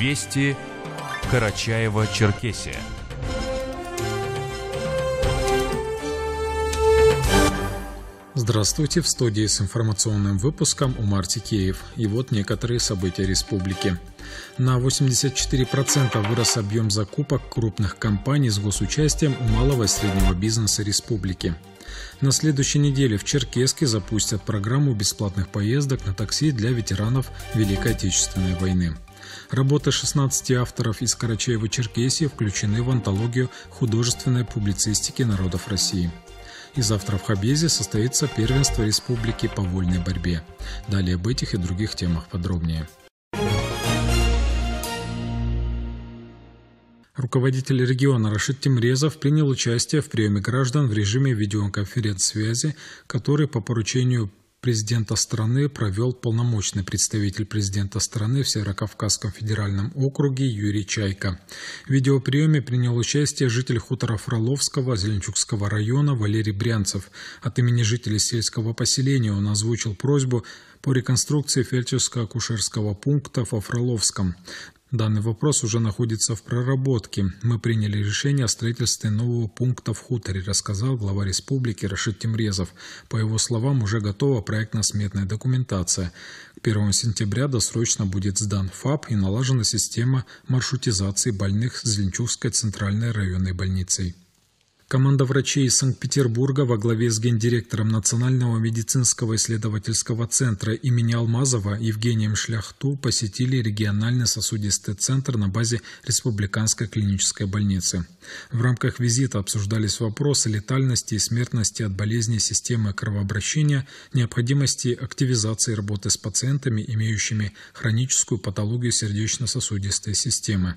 Вести Карачаева-Черкесия. Здравствуйте, в студии с информационным выпуском Умар Тикеев. И вот некоторые события республики. На 84% вырос объем закупок крупных компаний с госучастием у малого и среднего бизнеса республики. На следующей неделе в Черкеске запустят программу бесплатных поездок на такси для ветеранов Великой Отечественной войны. Работы 16 авторов из Карачаева-Черкесии включены в антологию художественной публицистики народов России. Из авторов Хабези состоится первенство республики по вольной борьбе. Далее об этих и других темах подробнее. Руководитель региона Рашид Тимрезов принял участие в приеме граждан в режиме видеоконференц-связи, который по поручению президента страны провел полномочный представитель президента страны в Северокавказском федеральном округе Юрий Чайка. В видеоприеме принял участие житель хутора Фроловского Зеленчукского района Валерий Брянцев. От имени жителей сельского поселения он озвучил просьбу по реконструкции фельдшерско-акушерского пункта во Фроловском. Данный вопрос уже находится в проработке. Мы приняли решение о строительстве нового пункта в хуторе, рассказал глава республики Рашид Тимрезов. По его словам, уже готова проектно-сметная документация. К 1 сентября досрочно будет сдан ФАП и налажена система маршрутизации больных с Зеленчукской центральной районной больницей. Команда врачей из Санкт-Петербурга во главе с гендиректором Национального медицинского исследовательского центра имени Алмазова Евгением Шляхту посетили региональный сосудистый центр на базе Республиканской клинической больницы. В рамках визита обсуждались вопросы летальности и смертности от болезней системы кровообращения, необходимости активизации работы с пациентами, имеющими хроническую патологию сердечно-сосудистой системы.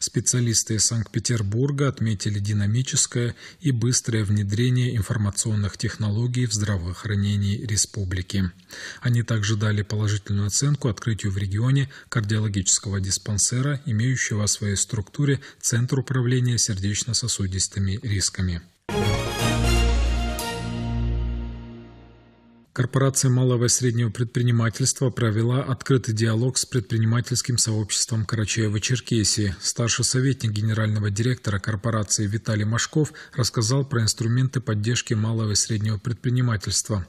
Специалисты из Санкт-Петербурга отметили динамическое и быстрое внедрение информационных технологий в здравоохранении республики. Они также дали положительную оценку открытию в регионе кардиологического диспансера, имеющего в своей структуре Центр управления сердечно-сосудистыми рисками. Thank you Корпорация малого и среднего предпринимательства провела открытый диалог с предпринимательским сообществом Карачаева-Черкесии. Старший советник генерального директора корпорации Виталий Машков рассказал про инструменты поддержки малого и среднего предпринимательства.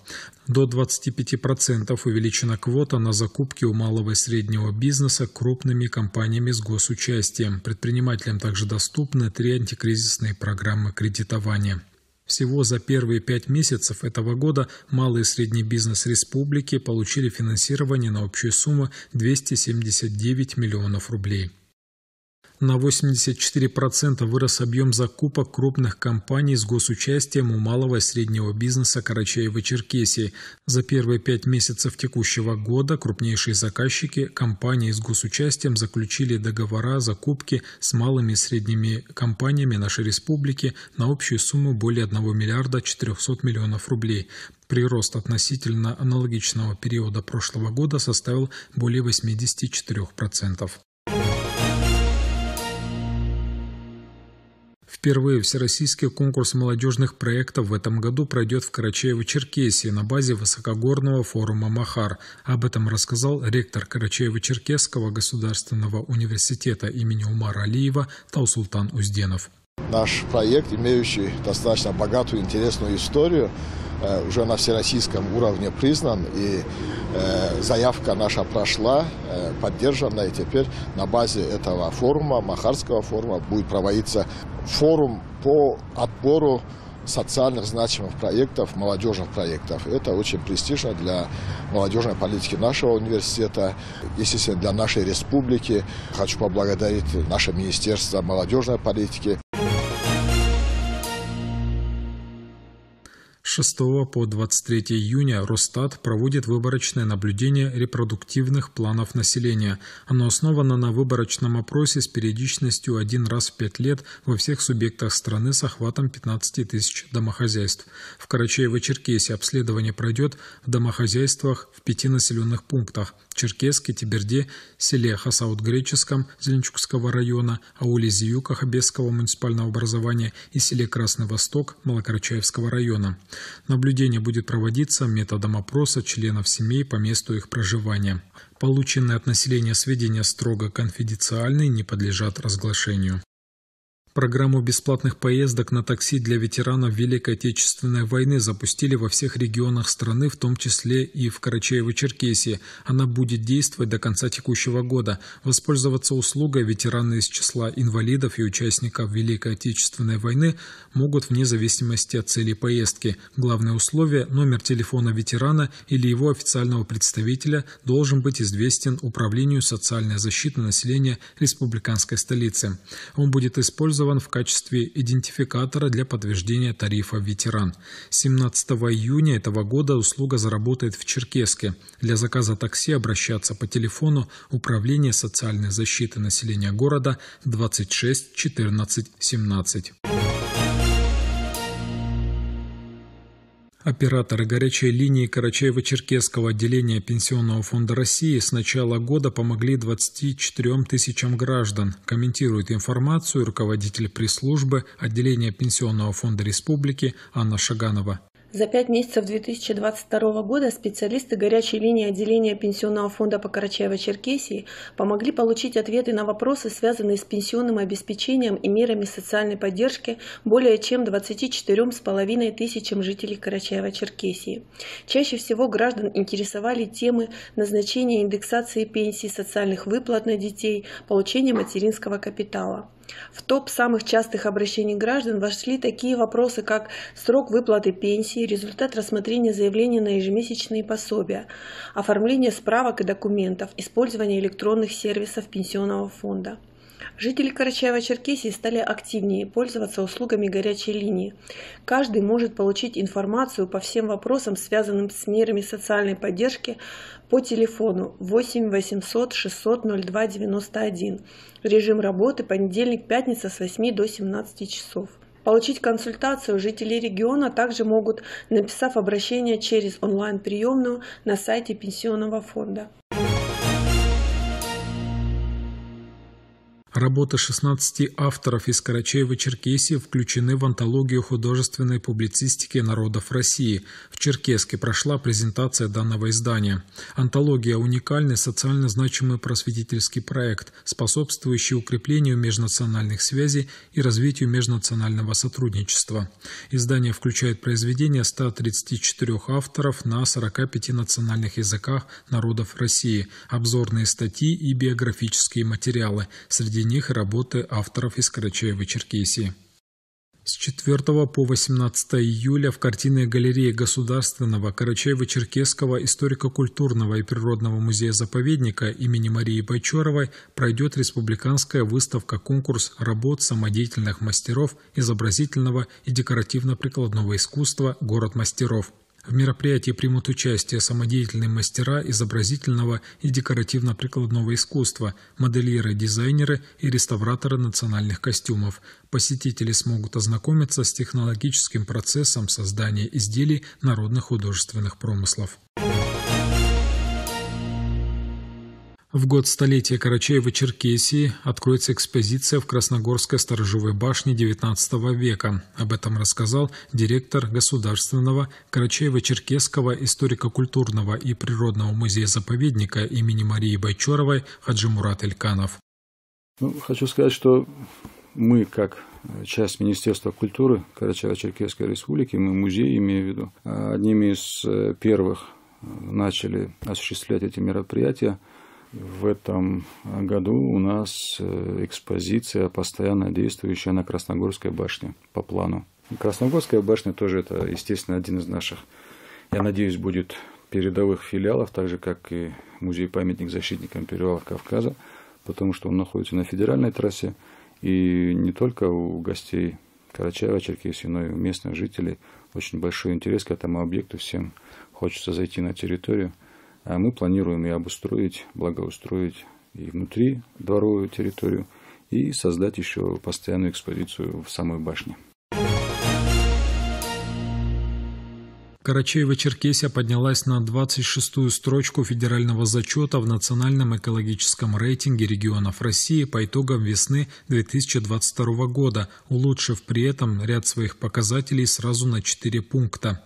До 25% увеличена квота на закупки у малого и среднего бизнеса крупными компаниями с госучастием. Предпринимателям также доступны три антикризисные программы кредитования. Всего за первые пять месяцев этого года малый и средний бизнес республики получили финансирование на общую сумму 279 миллионов рублей на 84% вырос объем закупок крупных компаний с госучастием у малого и среднего бизнеса Карачаева-Черкесии. За первые пять месяцев текущего года крупнейшие заказчики компании с госучастием заключили договора закупки с малыми и средними компаниями нашей республики на общую сумму более 1 миллиарда 400 миллионов рублей. Прирост относительно аналогичного периода прошлого года составил более 84%. Впервые Всероссийский конкурс молодежных проектов в этом году пройдет в Карачаево-Черкесии на базе высокогорного форума «Махар». Об этом рассказал ректор Карачаево-Черкесского государственного университета имени Умара Алиева Таусултан Узденов наш проект, имеющий достаточно богатую, интересную историю, э, уже на всероссийском уровне признан, и э, заявка наша прошла, э, поддержана, и теперь на базе этого форума, Махарского форума, будет проводиться форум по отбору социальных значимых проектов, молодежных проектов. Это очень престижно для молодежной политики нашего университета, естественно, для нашей республики. Хочу поблагодарить наше Министерство молодежной политики, 6 по 23 июня Росстат проводит выборочное наблюдение репродуктивных планов населения. Оно основано на выборочном опросе с периодичностью один раз в пять лет во всех субъектах страны с охватом 15 тысяч домохозяйств. В Карачаево-Черкесии обследование пройдет в домохозяйствах в пяти населенных пунктах. Черкесске, Тиберде, селе Хасаут-Греческом Зеленчукского района, ауле Зиюка Хабесского муниципального образования и селе Красный Восток Малокарачаевского района. Наблюдение будет проводиться методом опроса членов семей по месту их проживания. Полученные от населения сведения строго конфиденциальны и не подлежат разглашению. Программу бесплатных поездок на такси для ветеранов Великой Отечественной войны запустили во всех регионах страны, в том числе и в Карачаево-Черкесии. Она будет действовать до конца текущего года. Воспользоваться услугой ветераны из числа инвалидов и участников Великой Отечественной войны могут вне зависимости от цели поездки. Главное условие – номер телефона ветерана или его официального представителя должен быть известен Управлению социальной защиты населения республиканской столицы. Он будет использован использован в качестве идентификатора для подтверждения тарифа «Ветеран». 17 июня этого года услуга заработает в Черкеске. Для заказа такси обращаться по телефону Управление социальной защиты населения города 26 14 17. Операторы горячей линии Карачаево-Черкесского отделения Пенсионного фонда России с начала года помогли 24 тысячам граждан, комментирует информацию руководитель пресс-службы отделения Пенсионного фонда Республики Анна Шаганова. За пять месяцев 2022 года специалисты горячей линии отделения Пенсионного фонда по Карачаево-Черкесии помогли получить ответы на вопросы, связанные с пенсионным обеспечением и мерами социальной поддержки более чем 24,5 тысячам жителей Карачаева-Черкесии. Чаще всего граждан интересовали темы назначения индексации пенсий, социальных выплат на детей, получения материнского капитала. В топ самых частых обращений граждан вошли такие вопросы, как срок выплаты пенсии, результат рассмотрения заявления на ежемесячные пособия, оформление справок и документов, использование электронных сервисов пенсионного фонда. Жители Карачаева-Черкесии стали активнее пользоваться услугами горячей линии. Каждый может получить информацию по всем вопросам, связанным с мерами социальной поддержки по телефону 8 800 600 02 91. Режим работы понедельник-пятница с 8 до 17 часов. Получить консультацию жители региона также могут, написав обращение через онлайн-приемную на сайте Пенсионного фонда. Работы 16 авторов из Карачаева-Черкесии включены в антологию художественной публицистики народов России. В Черкеске прошла презентация данного издания. Антология – уникальный социально значимый просветительский проект, способствующий укреплению межнациональных связей и развитию межнационального сотрудничества. Издание включает произведения 134 авторов на 45 национальных языках народов России, обзорные статьи и биографические материалы. Среди среди них работы авторов из Карачаева-Черкесии. С 4 по 18 июля в картинной галерее Государственного Карачаево-Черкесского историко-культурного и природного музея-заповедника имени Марии Байчоровой пройдет республиканская выставка-конкурс работ самодеятельных мастеров изобразительного и декоративно-прикладного искусства «Город мастеров». В мероприятии примут участие самодеятельные мастера изобразительного и декоративно-прикладного искусства, модельеры, дизайнеры и реставраторы национальных костюмов. Посетители смогут ознакомиться с технологическим процессом создания изделий народных художественных промыслов. Thank you. В год столетия Карачаева-Черкесии откроется экспозиция в Красногорской сторожевой башне XIX века. Об этом рассказал директор Государственного Карачаево-Черкесского историко-культурного и природного музея-заповедника имени Марии Байчоровой Хаджимурат Эльканов. Ну, хочу сказать, что мы, как часть Министерства культуры Карачаево-Черкесской республики, мы музей, имею в виду, одними из первых начали осуществлять эти мероприятия – в этом году у нас э, экспозиция постоянно действующая на Красногорской башне по плану. Красногорская башня тоже это, естественно, один из наших, я надеюсь, будет передовых филиалов, так же, как и музей-памятник защитникам перевалов Кавказа, потому что он находится на федеральной трассе, и не только у гостей Карачаева, Черкесии, но и у местных жителей очень большой интерес к этому объекту, всем хочется зайти на территорию – а мы планируем и обустроить, благоустроить и внутри дворовую территорию, и создать еще постоянную экспозицию в самой башне. Карачаево-Черкесия поднялась на 26-ю строчку федерального зачета в национальном экологическом рейтинге регионов России по итогам весны 2022 года, улучшив при этом ряд своих показателей сразу на 4 пункта.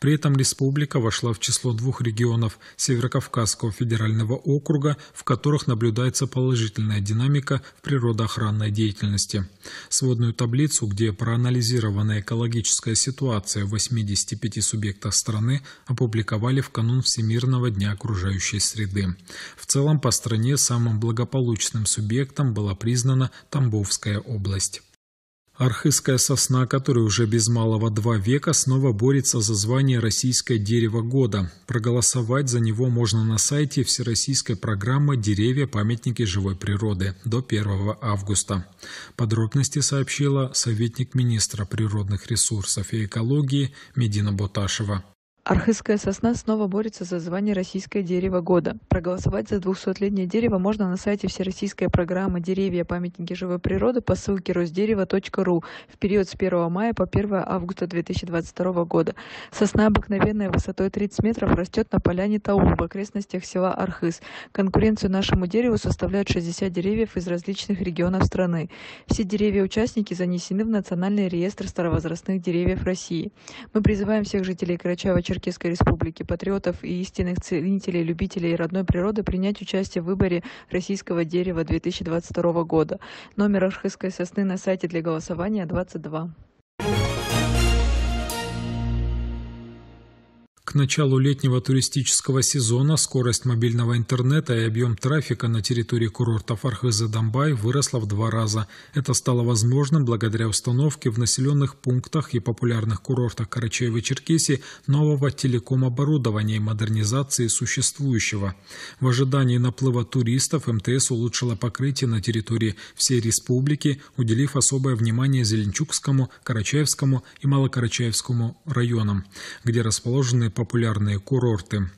При этом республика вошла в число двух регионов Северокавказского федерального округа, в которых наблюдается положительная динамика в природоохранной деятельности. Сводную таблицу, где проанализирована экологическая ситуация в 85 субъектах проекта страны опубликовали в канун Всемирного дня окружающей среды. В целом по стране самым благополучным субъектом была признана Тамбовская область. Архызская сосна, которая уже без малого два века, снова борется за звание «Российское дерево года». Проголосовать за него можно на сайте Всероссийской программы «Деревья. Памятники живой природы» до 1 августа. Подробности сообщила советник министра природных ресурсов и экологии Медина Боташева. Архызская сосна снова борется за звание «Российское дерево года». Проголосовать за 200-летнее дерево можно на сайте Всероссийской программы «Деревья. Памятники живой природы» по ссылке росдерево.ру в период с 1 мая по 1 августа 2022 года. Сосна обыкновенная высотой 30 метров растет на поляне Таул в окрестностях села Архыз. Конкуренцию нашему дереву составляют 60 деревьев из различных регионов страны. Все деревья-участники занесены в Национальный реестр старовозрастных деревьев России. Мы призываем всех жителей Карачаева Черкесской Республики, патриотов и истинных ценителей, любителей родной природы принять участие в выборе российского дерева 2022 года. Номер Архызской сосны на сайте для голосования 22. К началу летнего туристического сезона скорость мобильного интернета и объем трафика на территории курорта архыза Дамбай выросла в два раза. Это стало возможным благодаря установке в населенных пунктах и популярных курортах Карачаева-Черкесии нового телеком-оборудования и модернизации существующего. В ожидании наплыва туристов МТС улучшила покрытие на территории всей республики, уделив особое внимание Зеленчукскому, Карачаевскому и Малокарачаевскому районам, где расположены популярные курорты,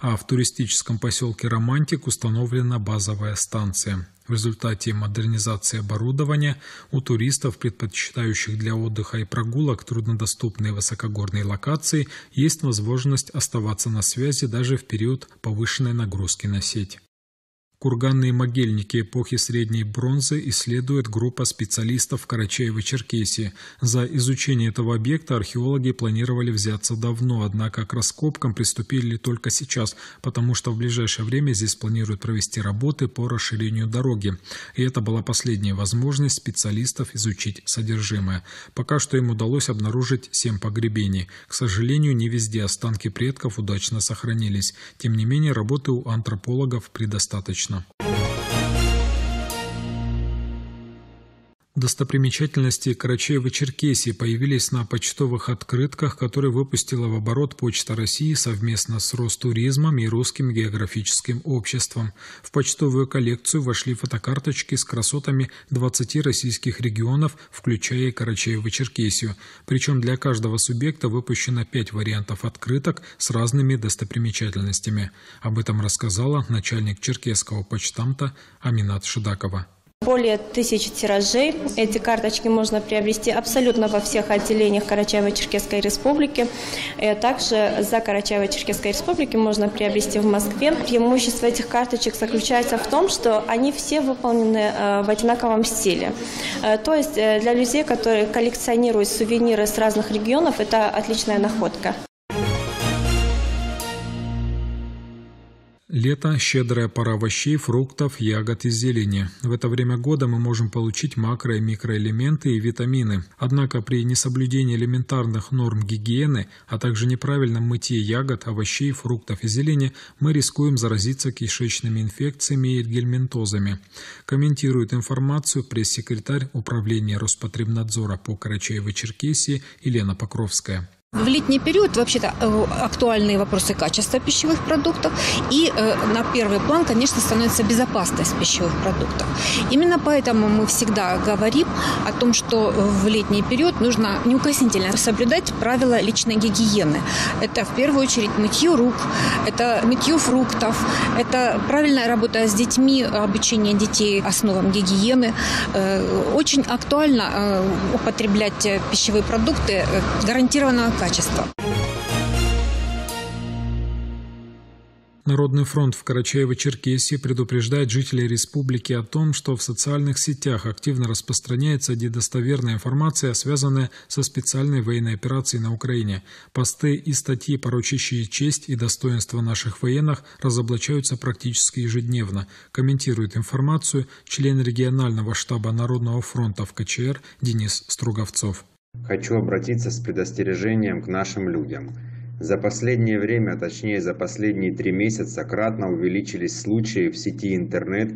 а в туристическом поселке Романтик установлена базовая станция. В результате модернизации оборудования у туристов, предпочитающих для отдыха и прогулок труднодоступные высокогорные локации, есть возможность оставаться на связи даже в период повышенной нагрузки на сеть. Курганные могильники эпохи средней бронзы исследует группа специалистов карачаево черкесии За изучение этого объекта археологи планировали взяться давно, однако к раскопкам приступили только сейчас, потому что в ближайшее время здесь планируют провести работы по расширению дороги. И это была последняя возможность специалистов изучить содержимое. Пока что им удалось обнаружить семь погребений. К сожалению, не везде останки предков удачно сохранились. Тем не менее, работы у антропологов предостаточно. Точно. Достопримечательности Карачаева-Черкесии появились на почтовых открытках, которые выпустила в оборот Почта России совместно с Ростуризмом и Русским географическим обществом. В почтовую коллекцию вошли фотокарточки с красотами 20 российских регионов, включая и Карачаево-Черкесию. Причем для каждого субъекта выпущено 5 вариантов открыток с разными достопримечательностями. Об этом рассказала начальник черкесского почтамта Аминат Шидакова. Более тысячи тиражей. Эти карточки можно приобрести абсолютно во всех отделениях Карачаево-Черкесской Республики. Э, также за Карачаево-Черкесской Республики можно приобрести в Москве. Преимущество этих карточек заключается в том, что они все выполнены э, в одинаковом стиле. Э, то есть для людей, которые коллекционируют сувениры с разных регионов, это отличная находка. Лето – щедрая пора овощей, фруктов, ягод и зелени. В это время года мы можем получить макро- и микроэлементы и витамины. Однако при несоблюдении элементарных норм гигиены, а также неправильном мытье ягод, овощей, фруктов и зелени, мы рискуем заразиться кишечными инфекциями и гельминтозами. Комментирует информацию пресс-секретарь Управления Роспотребнадзора по Карачаево-Черкесии Елена Покровская. В летний период вообще-то э, актуальные вопросы качества пищевых продуктов и э, на первый план, конечно, становится безопасность пищевых продуктов. Именно поэтому мы всегда говорим о том, что в летний период нужно неукоснительно соблюдать правила личной гигиены. Это в первую очередь мытье рук, это мытье фруктов, это правильная работа с детьми, обучение детей основам гигиены. Э, очень актуально э, употреблять пищевые продукты э, гарантированно качества. Народный фронт в Карачаево-Черкесии предупреждает жителей республики о том, что в социальных сетях активно распространяется недостоверная информация, связанная со специальной военной операцией на Украине. Посты и статьи, порочащие честь и достоинство наших военных, разоблачаются практически ежедневно. Комментирует информацию член регионального штаба Народного фронта в КЧР Денис Струговцов. Хочу обратиться с предостережением к нашим людям. За последнее время, точнее за последние три месяца, кратно увеличились случаи в сети интернет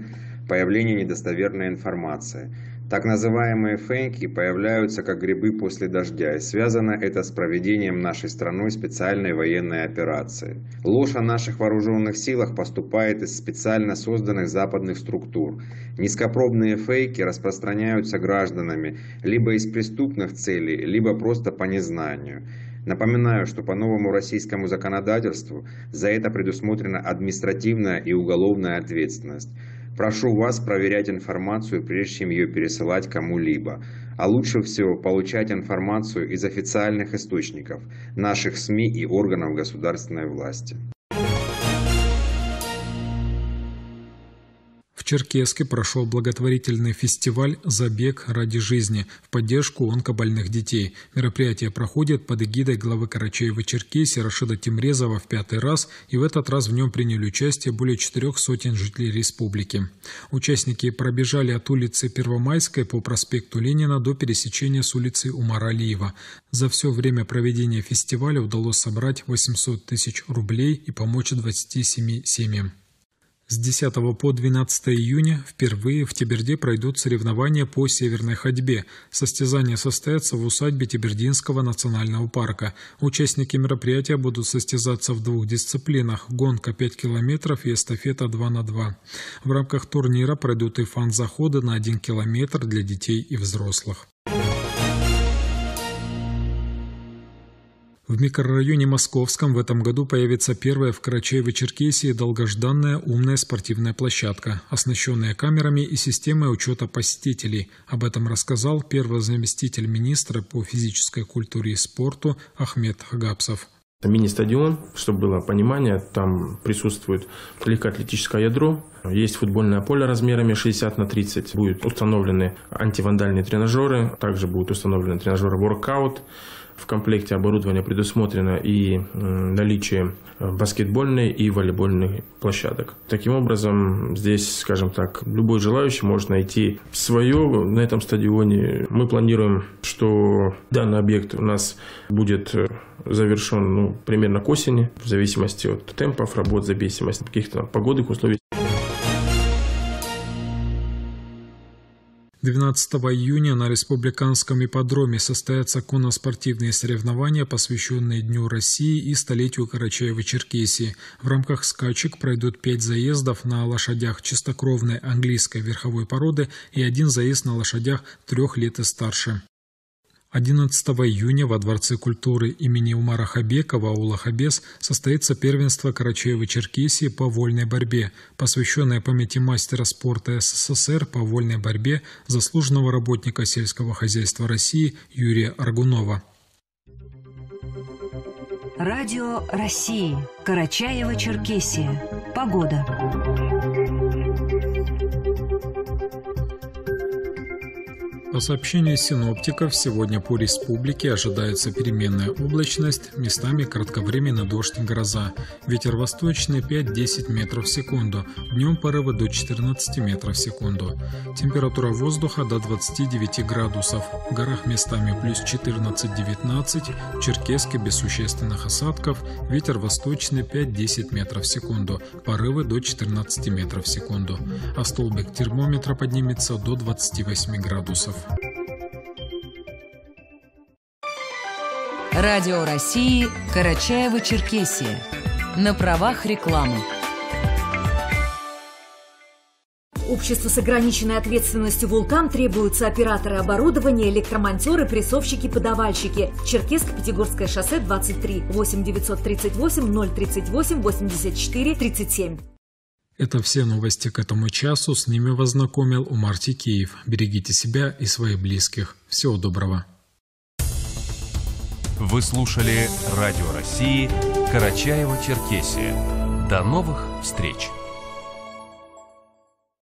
появления недостоверной информации – так называемые фейки появляются как грибы после дождя, и связано это с проведением нашей страной специальной военной операции. Ложь о наших вооруженных силах поступает из специально созданных западных структур. Низкопробные фейки распространяются гражданами либо из преступных целей, либо просто по незнанию. Напоминаю, что по новому российскому законодательству за это предусмотрена административная и уголовная ответственность. Прошу вас проверять информацию, прежде чем ее пересылать кому-либо. А лучше всего получать информацию из официальных источников, наших СМИ и органов государственной власти. Черкеске прошел благотворительный фестиваль «Забег ради жизни» в поддержку онкобольных детей. Мероприятие проходит под эгидой главы Карачаева-Черкесии Рашида Тимрезова в пятый раз, и в этот раз в нем приняли участие более четырех сотен жителей республики. Участники пробежали от улицы Первомайской по проспекту Ленина до пересечения с улицей Умаралиева. За все время проведения фестиваля удалось собрать 800 тысяч рублей и помочь 27 семьям. С 10 по 12 июня впервые в Тиберде пройдут соревнования по северной ходьбе. Состязания состоятся в усадьбе Тибердинского национального парка. Участники мероприятия будут состязаться в двух дисциплинах – гонка 5 километров и эстафета 2 на 2. В рамках турнира пройдут и фан-заходы на 1 километр для детей и взрослых. В микрорайоне Московском в этом году появится первая в Карачаево-Черкесии долгожданная умная спортивная площадка, оснащенная камерами и системой учета посетителей. Об этом рассказал первый заместитель министра по физической культуре и спорту Ахмед Хагапсов. мини-стадион, чтобы было понимание, там присутствует легкоатлетическое ядро, есть футбольное поле размерами 60 на 30, будут установлены антивандальные тренажеры, также будут установлены тренажеры воркаут, в комплекте оборудования предусмотрено и наличие э, баскетбольной и волейбольной площадок. Таким образом, здесь, скажем так, любой желающий может найти свое на этом стадионе. Мы планируем, что данный объект у нас будет э, завершен ну, примерно к осени, в зависимости от темпов работ, в зависимости от каких-то погодных условий. 12 июня на республиканском ипподроме состоятся конноспортивные соревнования, посвященные Дню России и столетию Карачаева-Черкесии. В рамках скачек пройдут пять заездов на лошадях чистокровной английской верховой породы и один заезд на лошадях трех лет и старше. 11 июня во Дворце культуры имени Умара Хабекова аула Хабес состоится первенство Карачаева-Черкесии по вольной борьбе, посвященное памяти мастера спорта СССР по вольной борьбе заслуженного работника сельского хозяйства России Юрия Аргунова. Радио России. Карачаева-Черкесия. Погода. По сообщению синоптиков, сегодня по республике ожидается переменная облачность, местами кратковременно дождь и гроза. Ветер восточный 5-10 метров в секунду, днем порывы до 14 метров в секунду. Температура воздуха до 29 градусов, в горах местами плюс 14-19, Черкесске без существенных осадков, ветер восточный 5-10 метров в секунду, порывы до 14 метров в секунду. А столбик термометра поднимется до 28 градусов. Радио России Карачаево-Черкесия. На правах рекламы. Общество с ограниченной ответственностью «Вулкан» требуются операторы оборудования, электромонтеры, прессовщики, подавальщики. Черкесск, Пятигорское шоссе, 23, 8 938 038 84 37. Это все новости к этому часу. С ними вас знакомил Умар Тикеев. Берегите себя и своих близких. Всего доброго. Вы слушали Радио России «Карачаево-Черкесия». До новых встреч!